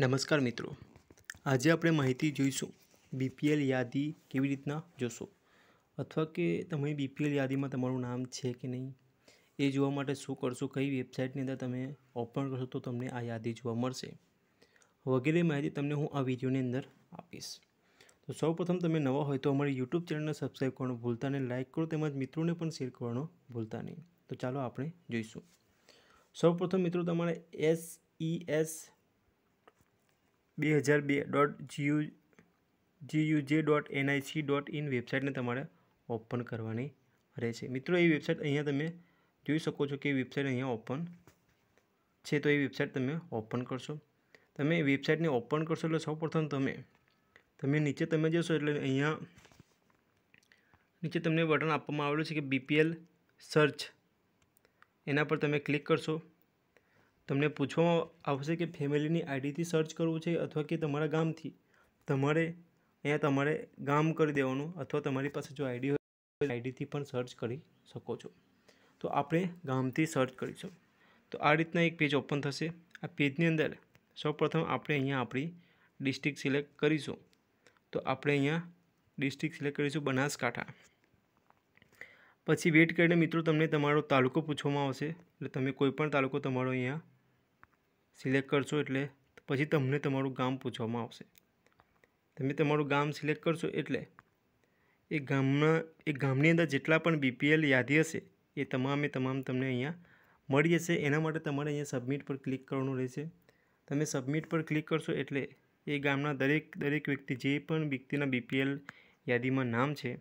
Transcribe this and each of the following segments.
નમસ્કાર મિત્રો આજે આપણે માહિતી જોઈશું બીપીએલ યાદી કેવી રીતના જોશો અથવા કે તમે બીપીએલ યાદીમાં તમારું નામ છે કે નહીં એ જોવા માટે શું કરશો કઈ વેબસાઇટની અંદર તમે ઓપન કરશો તો તમને આ યાદી જોવા મળશે વગેરે માહિતી તમને હું આ વિડીયોની અંદર આપીશ તો સૌપ્રથમ તમે નવા હોય તો અમારી યુટ્યુબ ચેનલને સબસ્ક્રાઈબ કરવાનું ભૂલતા નહીં લાઇક કરો તેમજ મિત્રોને પણ શેર કરવાનું ભૂલતા નહીં તો ચાલો આપણે જોઈશું સૌપ્રથમ મિત્રો તમારે એસ ઈ એસ બે હજાર બે dot GU GUJ dot NIC dot in વેબસાઇટને તમારે ઓપન કરવાની રહેશે મિત્રો એ વેબસાઇટ અહીંયા તમે જોઈ શકો છો કે વેબસાઇટ અહીંયા ઓપન છે તો એ વેબસાઇટ તમે ઓપન કરશો તમે વેબસાઇટને ઓપન કરશો એટલે સૌપ્રથમ તમે તમે નીચે તમે જશો એટલે અહીંયા નીચે તમને બટન આપવામાં આવેલું છે કે બીપીએલ સર્ચ એના પર તમે ક્લિક કરશો તમને પૂછવામાં આવશે કે ફેમિલીની આઈડીથી સર્ચ કરવું છે અથવા કે તમારા ગામથી તમારે અહીંયા તમારે ગામ કરી દેવાનું અથવા તમારી પાસે જો આઈડી હોય આઈડીથી પણ સર્ચ કરી શકો છો તો આપણે ગામથી સર્ચ કરીશું તો આ રીતના એક પેજ ઓપન થશે આ પેજની અંદર સૌપ્રથમ આપણે અહીંયા આપણી ડિસ્ટ્રિક્ટ સિલેક્ટ કરીશું તો આપણે અહીંયા ડિસ્ટ્રિક્ટ સિલેક્ટ કરીશું બનાસકાંઠા પછી વેટ કરીને મિત્રો તમને તમારો તાલુકો પૂછવામાં આવશે એટલે તમે કોઈપણ તાલુકો તમારો અહીંયા સિલેક્ટ કરશો એટલે પછી તમને તમારું ગામ પૂછવામાં આવશે તમે તમારું ગામ સિલેક્ટ કરશો એટલે એ ગામના એ ગામની અંદર જેટલા પણ બીપીએલ યાદી હશે એ તમામે તમામ તમને અહીંયા મળી જશે એના માટે તમારે અહીંયા સબમિટ પર ક્લિક કરવાનું રહેશે તમે સબમિટ પર ક્લિક કરશો એટલે એ ગામના દરેક દરેક વ્યક્તિ જે પણ વ્યક્તિના બીપીએલ યાદીમાં નામ છે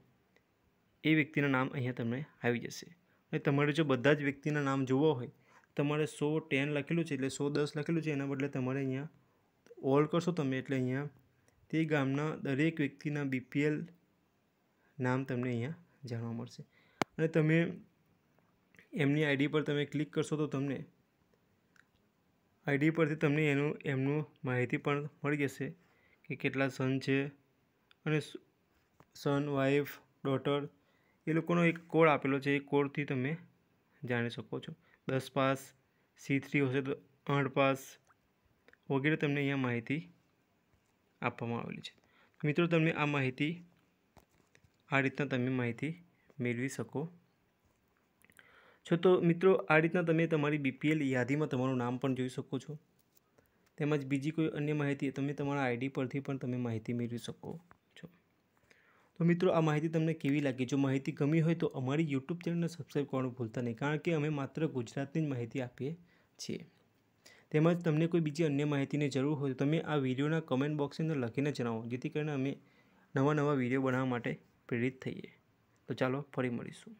એ વ્યક્તિના નામ અહીંયા તમને આવી જશે અને તમારે જો બધા જ વ્યક્તિના નામ જોવો હોય તમારે સો ટેન લખેલું છે એટલે સો દસ લખેલું છે એના બદલે તમારે અહીંયા ઓલ કરશો તમે એટલે અહીંયા તે ગામના દરેક વ્યક્તિના બીપીએલ નામ તમને અહીંયા જાણવા મળશે અને તમે એમની આઈડી પર તમે ક્લિક કરશો તો તમને આઈડી પરથી તમને એનું એમનું માહિતી પણ મળી જશે કે કેટલા સન છે અને સન વાઈફ ડોટર એ લોકોનો એક કોડ આપેલો છે એ કોડથી તમે જાણી શકો છો દસ પાસ સી થ્રી હશે તો આઠ પાસ વગેરે તમને અહીંયા માહિતી આપવામાં આવેલી છે મિત્રો તમને આ માહિતી આ રીતના તમે માહિતી મેળવી શકો છો તો મિત્રો આ રીતના તમે તમારી બીપીએલ યાદીમાં તમારું નામ પણ જોઈ શકો છો તેમજ બીજી કોઈ અન્ય માહિતી તમે તમારા આઈડી પરથી પણ તમે માહિતી મેળવી શકો તો મિત્રો આ માહિતી તમને કેવી લાગી જો માહિતી ગમી હોય તો અમારી યુટ્યુબ ચેનલને સબસ્ક્રાઈબ કરવાનું ભૂલતા નહીં કારણ કે અમે માત્ર ગુજરાતની જ માહિતી આપીએ છીએ તેમજ તમને કોઈ બીજી અન્ય માહિતીની જરૂર હોય તો તમે આ વિડીયોના કમેન્ટ બોક્સની અંદર લખીને જણાવો જેથી કરીને અમે નવા નવા વિડીયો બનાવવા માટે પ્રેરિત થઈએ તો ચાલો ફરી મળીશું